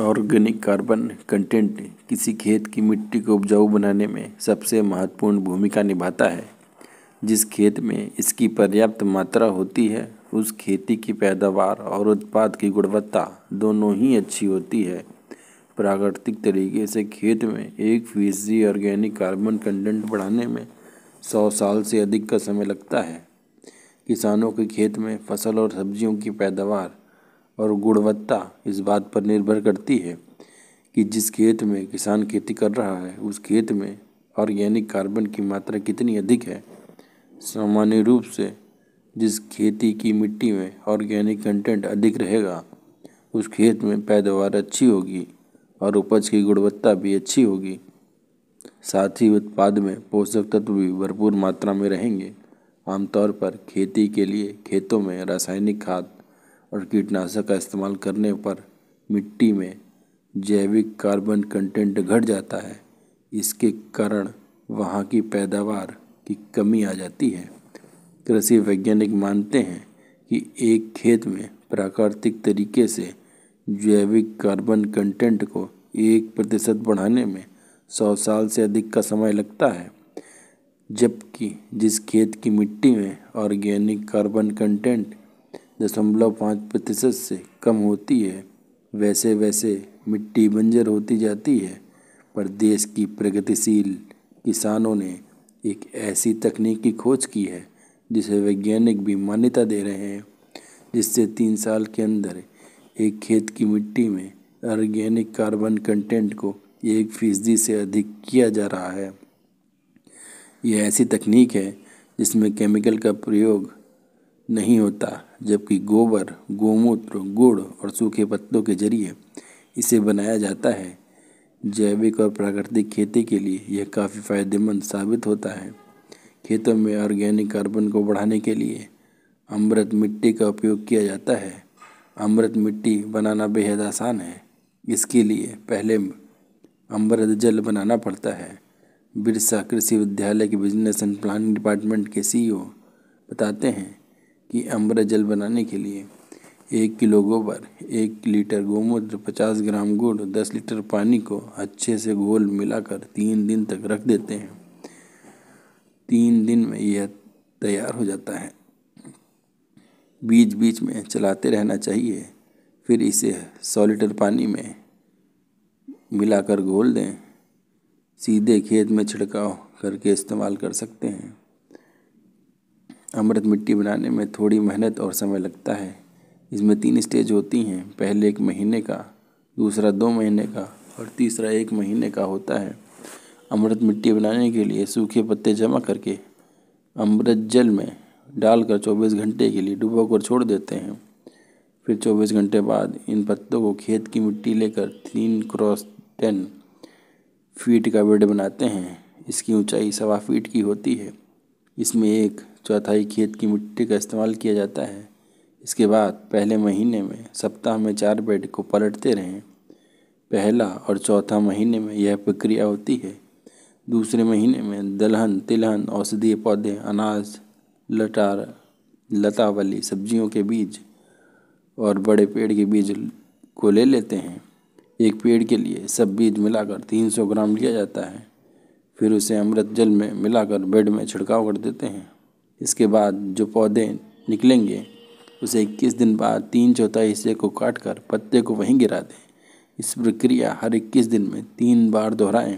organic carbon content किसी खेत की मिट्टी को उपजाऊ बनाने में सबसे महत्वपूर्ण भूमिका निभाता है जिस खेत में इसकी पर्याप्त मात्रा होती है उस खेती की पैदावार और उत्पाद की गुणवत्ता दोनों ही अच्छी होती है प्राकृतिक तरीके से खेत में एक फीसदी ऑर्गेनिक कार्बन कंटेंट बढ़ाने में सौ साल से अधिक का समय लगता है किसानों के खेत में फसल और सब्जियों की पैदावार और गुणवत्ता इस बात पर निर्भर करती है कि जिस खेत में किसान खेती कर रहा है उस खेत में ऑर्गेनिक कार्बन की मात्रा कितनी अधिक है सामान्य रूप से जिस खेती की मिट्टी में ऑर्गेनिक कंटेंट अधिक रहेगा उस खेत में पैदावार अच्छी होगी और उपज की गुणवत्ता भी अच्छी होगी साथ ही उत्पाद में पोषक तत्व भी भरपूर मात्रा में रहेंगे आमतौर पर खेती के लिए खेतों में रासायनिक खाद और कीटनाशक का इस्तेमाल करने पर मिट्टी में जैविक कार्बन कंटेंट घट जाता है इसके कारण वहाँ की पैदावार की कमी आ जाती है कृषि वैज्ञानिक मानते हैं कि एक खेत में प्राकृतिक तरीके से जैविक कार्बन कंटेंट को एक प्रतिशत बढ़ाने में सौ साल से अधिक का समय लगता है जबकि जिस खेत की मिट्टी में ऑर्गेनिक कार्बन कंटेंट दशमलव पाँच प्रतिशत से कम होती है वैसे वैसे मिट्टी बंजर होती जाती है पर देश की प्रगतिशील किसानों ने एक ऐसी तकनीक की खोज की है जिसे वैज्ञानिक भी मान्यता दे रहे हैं जिससे तीन साल के अंदर एक खेत की मिट्टी में ऑर्गेनिक कार्बन कंटेंट को एक फीसदी से अधिक किया जा रहा है यह ऐसी तकनीक है जिसमें केमिकल का प्रयोग नहीं होता जबकि गोबर गोमूत्र गुड़ और सूखे पत्तों के जरिए इसे बनाया जाता है जैविक और प्राकृतिक खेती के लिए यह काफ़ी फायदेमंद साबित होता है खेतों में ऑर्गेनिक कार्बन को बढ़ाने के लिए अमृत मिट्टी का उपयोग किया जाता है अमृत मिट्टी बनाना बेहद आसान है इसके लिए पहले अमृत जल बनाना पड़ता है बिरसा कृषि विद्यालय के बिजनेस एंड प्लानिंग डिपार्टमेंट के सीईओ बताते हैं की अम्बरा जल बनाने के लिए एक किलो गोबर एक लीटर गोमूत्र पचास ग्राम गुड़ दस लीटर पानी को अच्छे से घोल मिलाकर तीन दिन तक रख देते हैं तीन दिन में यह तैयार हो जाता है बीच बीच में चलाते रहना चाहिए फिर इसे सौ लीटर पानी में मिलाकर घोल दें सीधे खेत में छिड़काव करके इस्तेमाल कर सकते हैं अमृत मिट्टी बनाने में थोड़ी मेहनत और समय लगता है इसमें तीन स्टेज होती हैं पहले एक महीने का दूसरा दो महीने का और तीसरा एक महीने का होता है अमृत मिट्टी बनाने के लिए सूखे पत्ते जमा करके अमृत जल में डालकर 24 घंटे के लिए डुबो कर छोड़ देते हैं फिर 24 घंटे बाद इन पत्तों को खेत की मिट्टी लेकर तीन क्रॉस टेन फीट का बेड बनाते हैं इसकी ऊंचाई सवा फीट की होती है इसमें एक चौथाई खेत की मिट्टी का इस्तेमाल किया जाता है इसके बाद पहले महीने में सप्ताह में चार बेड को पलटते रहें पहला और चौथा महीने में यह प्रक्रिया होती है दूसरे महीने में दलहन तिलहन औषधीय पौधे अनाज लटार लता वाली सब्जियों के बीज और बड़े पेड़ के बीज को ले लेते हैं एक पेड़ के लिए सब बीज मिलाकर 300 ग्राम लिया जाता है फिर उसे अमृत जल में मिलाकर बेड में छिड़काव कर देते हैं इसके बाद जो पौधे निकलेंगे उसे इक्कीस दिन बाद तीन चौथाई हिस्से को काट कर पत्ते को वहीं गिरा दें इस प्रक्रिया हर इक्कीस दिन में तीन बार दोहराएं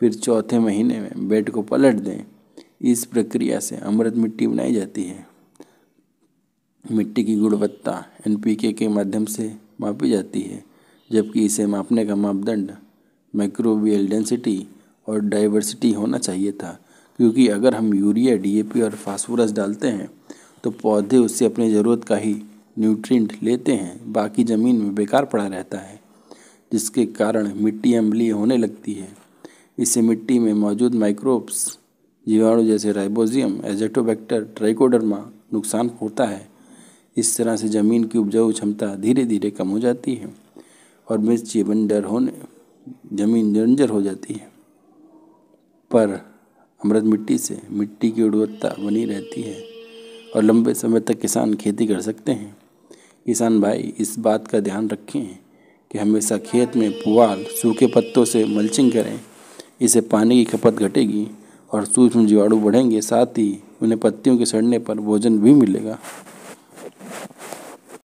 फिर चौथे महीने में बेड को पलट दें इस प्रक्रिया से अमृत मिट्टी बनाई जाती है मिट्टी की गुणवत्ता एन के माध्यम से मापी जाती है जबकि इसे मापने का मापदंड माइक्रोबियल डेंसिटी और डाइवर्सिटी होना चाहिए था क्योंकि अगर हम यूरिया डीएपी और फास्फोरस डालते हैं तो पौधे उससे अपनी ज़रूरत का ही न्यूट्रिएंट लेते हैं बाकी ज़मीन में बेकार पड़ा रहता है जिसके कारण मिट्टी अम्लीय होने लगती है इससे मिट्टी में मौजूद माइक्रोब्स जीवाणु जैसे राइबोजियम एजेटोबैक्टर ट्राइकोडर्मा नुकसान होता है इस तरह से ज़मीन की उपजाऊ क्षमता धीरे धीरे कम हो जाती है और मिर्ची बंजर होने ज़मीन जंजर हो जाती है पर अमृत मिट्टी से मिट्टी की गुणवत्ता बनी रहती है और लंबे समय तक किसान खेती कर सकते हैं किसान भाई इस बात का ध्यान रखें कि हमेशा खेत में पुआल सूखे पत्तों से मल्चिंग करें इससे पानी की खपत घटेगी और सूक्ष्म जीवाणु बढ़ेंगे साथ ही उन्हें पत्तियों के सड़ने पर भोजन भी मिलेगा